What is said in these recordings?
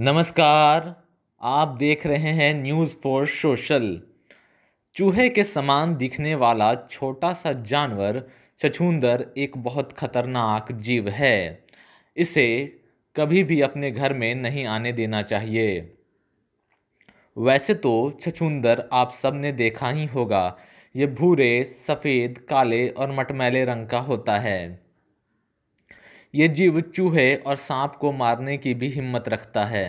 नमस्कार आप देख रहे हैं न्यूज़ फॉर सोशल चूहे के समान दिखने वाला छोटा सा जानवर छछूंदर एक बहुत खतरनाक जीव है इसे कभी भी अपने घर में नहीं आने देना चाहिए वैसे तो छछूंदर आप सबने देखा ही होगा ये भूरे सफ़ेद काले और मटमैले रंग का होता है ये जीव चूहे और सांप को मारने की भी हिम्मत रखता है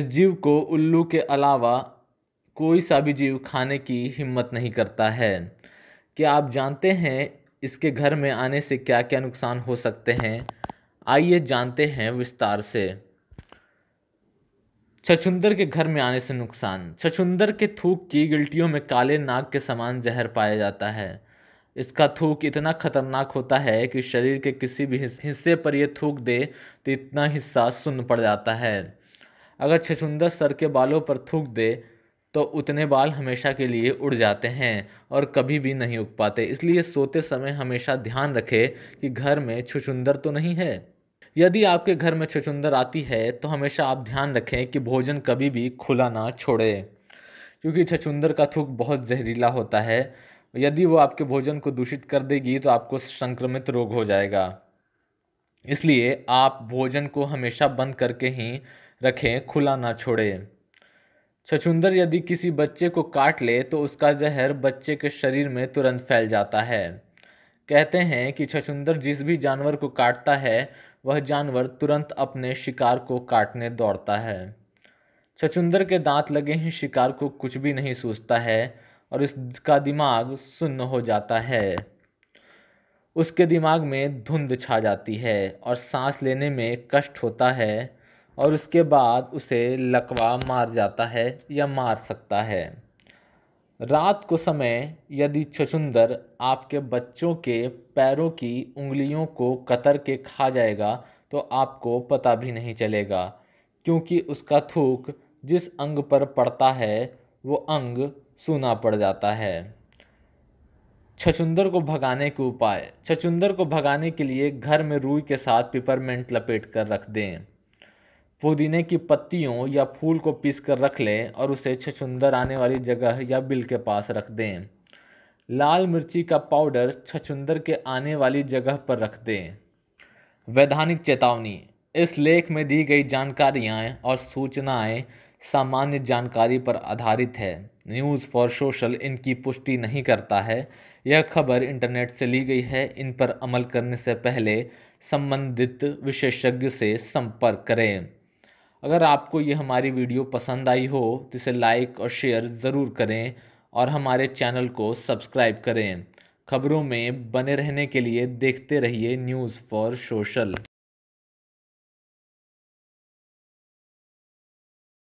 इस जीव को उल्लू के अलावा कोई सा भी जीव खाने की हिम्मत नहीं करता है क्या आप जानते हैं इसके घर में आने से क्या क्या नुकसान हो सकते हैं आइए जानते हैं विस्तार से छछुंदर के घर में आने से नुकसान छछुंदर के थूक की गिल्टियों में काले नाग के समान जहर पाया जाता है इसका थूक इतना खतरनाक होता है कि शरीर के किसी भी हिस्से पर यह थूक दे तो इतना हिस्सा सुन्न पड़ जाता है अगर छछुंदर सर के बालों पर थूक दे तो उतने बाल हमेशा के लिए उड़ जाते हैं और कभी भी नहीं उग पाते इसलिए सोते समय हमेशा ध्यान रखें कि घर में छछुंदर तो नहीं है यदि आपके घर में छछुंदर आती है तो हमेशा आप ध्यान रखें कि भोजन कभी भी खुला ना छोड़े क्योंकि छछुंदर का थूक बहुत जहरीला होता है यदि वो आपके भोजन को दूषित कर देगी तो आपको संक्रमित रोग हो जाएगा इसलिए आप भोजन को हमेशा बंद करके ही रखें खुला ना छोड़ें छछुंदर यदि किसी बच्चे को काट ले तो उसका जहर बच्चे के शरीर में तुरंत फैल जाता है कहते हैं कि छछुंदर जिस भी जानवर को काटता है वह जानवर तुरंत अपने शिकार को काटने दौड़ता है छछुंदर के दांत लगे ही शिकार को कुछ भी नहीं सूझता है और इसका दिमाग सुन्न हो जाता है उसके दिमाग में धुंध छा जाती है और सांस लेने में कष्ट होता है और उसके बाद उसे लकवा मार जाता है या मार सकता है रात को समय यदि छछुंदर आपके बच्चों के पैरों की उंगलियों को कतर के खा जाएगा तो आपको पता भी नहीं चलेगा क्योंकि उसका थूक जिस अंग पर पड़ता है वो अंग सूना पड़ जाता है छछुंदर को भगाने के उपाय छछुंदर को भगाने के लिए घर में रूई के साथ पिपरमेंट लपेट कर रख दें पुदीने की पत्तियों या फूल को पीस कर रख लें और उसे छछुंदर आने वाली जगह या बिल के पास रख दें लाल मिर्ची का पाउडर छछुंदर के आने वाली जगह पर रख दें वैधानिक चेतावनी इस लेख में दी गई जानकारियाँ और सूचनाएँ सामान्य जानकारी पर आधारित है न्यूज़ फॉर सोशल इनकी पुष्टि नहीं करता है यह खबर इंटरनेट से ली गई है इन पर अमल करने से पहले संबंधित विशेषज्ञ से संपर्क करें अगर आपको ये हमारी वीडियो पसंद आई हो तो इसे लाइक और शेयर ज़रूर करें और हमारे चैनल को सब्सक्राइब करें खबरों में बने रहने के लिए देखते रहिए न्यूज़ फॉर सोशल